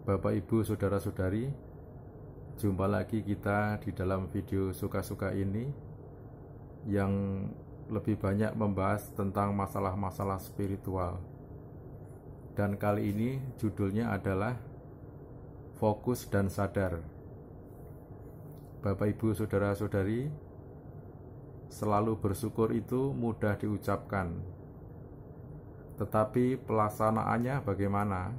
Bapak Ibu Saudara-saudari Jumpa lagi kita di dalam video suka-suka ini Yang lebih banyak membahas tentang masalah-masalah spiritual Dan kali ini judulnya adalah Fokus dan Sadar Bapak Ibu Saudara-saudari Selalu bersyukur itu mudah diucapkan, tetapi pelaksanaannya bagaimana?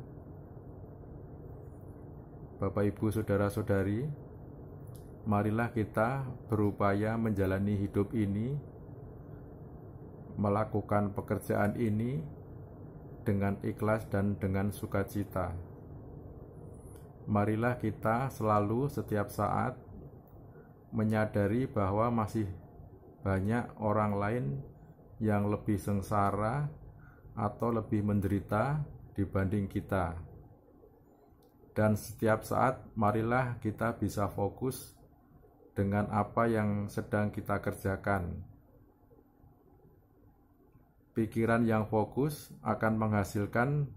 Bapak Ibu saudara-saudari, marilah kita berupaya menjalani hidup ini, melakukan pekerjaan ini dengan ikhlas dan dengan sukacita. Marilah kita selalu setiap saat menyadari bahwa masih banyak orang lain yang lebih sengsara atau lebih menderita dibanding kita dan setiap saat marilah kita bisa fokus dengan apa yang sedang kita kerjakan. Pikiran yang fokus akan menghasilkan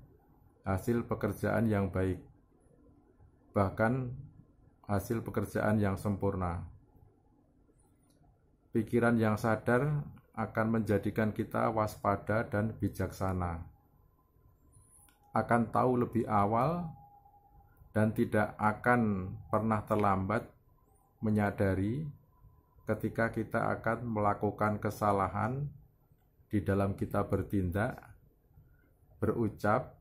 hasil pekerjaan yang baik, bahkan hasil pekerjaan yang sempurna. Pikiran yang sadar akan menjadikan kita waspada dan bijaksana. Akan tahu lebih awal dan tidak akan pernah terlambat menyadari ketika kita akan melakukan kesalahan di dalam kita bertindak, berucap,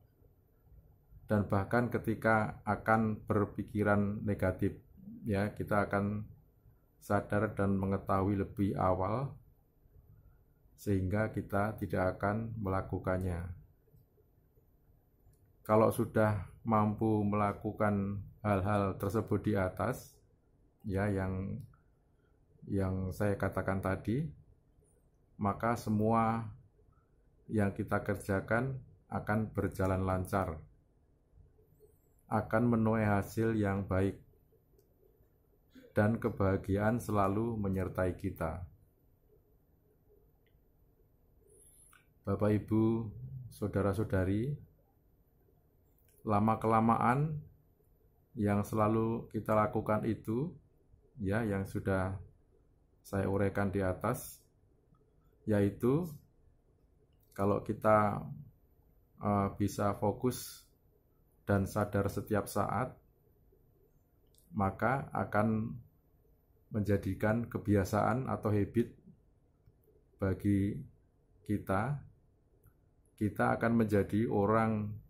dan bahkan ketika akan berpikiran negatif, ya, kita akan sadar dan mengetahui lebih awal sehingga kita tidak akan melakukannya. Kalau sudah mampu melakukan hal-hal tersebut di atas ya yang yang saya katakan tadi maka semua yang kita kerjakan akan berjalan lancar akan menuai hasil yang baik dan kebahagiaan selalu menyertai kita. Bapak, Ibu, saudara-saudari, lama-kelamaan yang selalu kita lakukan itu ya yang sudah saya uraikan di atas yaitu kalau kita uh, bisa fokus dan sadar setiap saat maka akan menjadikan kebiasaan atau habit bagi kita kita akan menjadi orang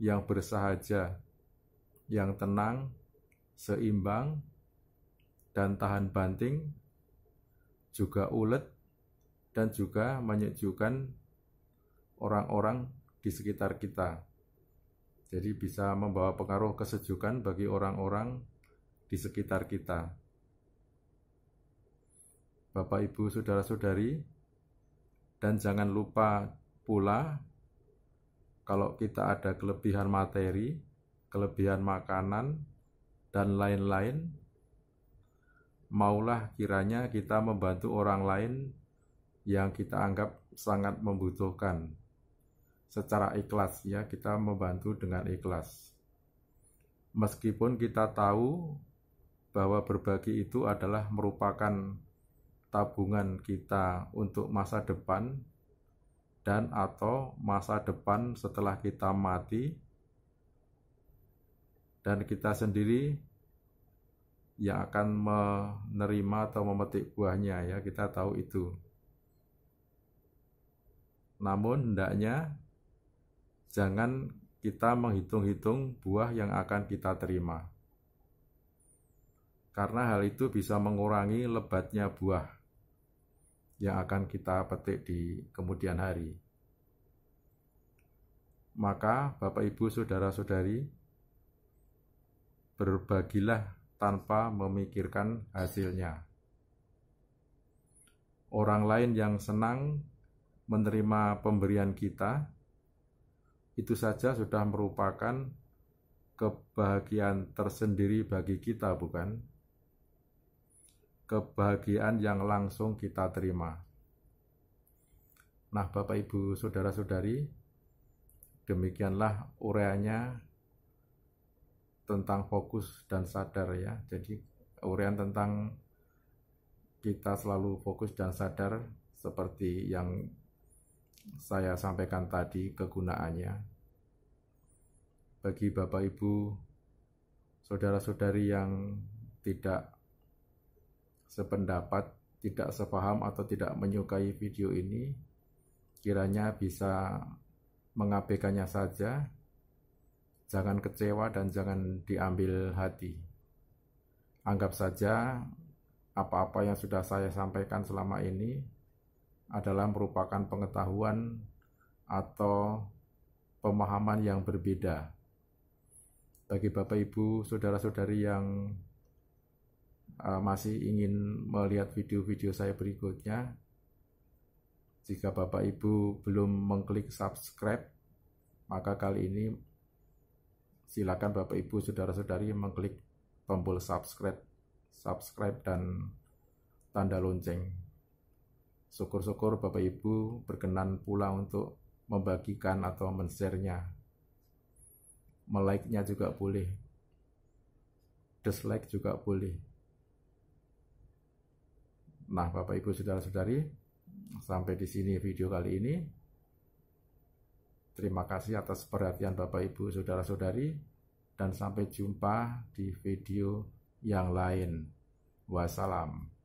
yang bersahaja, yang tenang, seimbang, dan tahan banting, juga ulet, dan juga menyejukkan orang-orang di sekitar kita. Jadi bisa membawa pengaruh kesejukan bagi orang-orang di sekitar kita. Bapak, Ibu, Saudara-saudari, dan jangan lupa pula kalau kita ada kelebihan materi, kelebihan makanan, dan lain-lain, maulah kiranya kita membantu orang lain yang kita anggap sangat membutuhkan. Secara ikhlas ya, kita membantu dengan ikhlas. Meskipun kita tahu bahwa berbagi itu adalah merupakan tabungan kita untuk masa depan dan atau masa depan setelah kita mati dan kita sendiri yang akan menerima atau memetik buahnya ya kita tahu itu namun hendaknya jangan kita menghitung-hitung buah yang akan kita terima karena hal itu bisa mengurangi lebatnya buah yang akan kita petik di kemudian hari. Maka, Bapak, Ibu, saudara-saudari, berbagilah tanpa memikirkan hasilnya. Orang lain yang senang menerima pemberian kita itu saja sudah merupakan kebahagiaan tersendiri bagi kita, bukan? kebahagiaan yang langsung kita terima. Nah, Bapak Ibu, saudara-saudari, demikianlah ureanya tentang fokus dan sadar ya. Jadi urean tentang kita selalu fokus dan sadar seperti yang saya sampaikan tadi kegunaannya. Bagi Bapak Ibu, saudara-saudari yang tidak sependapat, tidak sepaham atau tidak menyukai video ini, kiranya bisa mengabaikannya saja. Jangan kecewa dan jangan diambil hati. Anggap saja apa-apa yang sudah saya sampaikan selama ini adalah merupakan pengetahuan atau pemahaman yang berbeda. Bagi Bapak Ibu, saudara-saudari yang Eh, masih ingin melihat video-video saya berikutnya, jika Bapak Ibu belum mengklik subscribe, maka kali ini silakan Bapak Ibu saudara-saudari mengklik tombol subscribe, subscribe dan tanda lonceng. Syukur-syukur Bapak Ibu berkenan pula untuk membagikan atau men-share-nya. Melike-nya juga boleh. Dislike juga boleh. Nah, Bapak Ibu saudara-saudari, sampai di sini video kali ini. Terima kasih atas perhatian Bapak Ibu saudara-saudari dan sampai jumpa di video yang lain. Wassalam.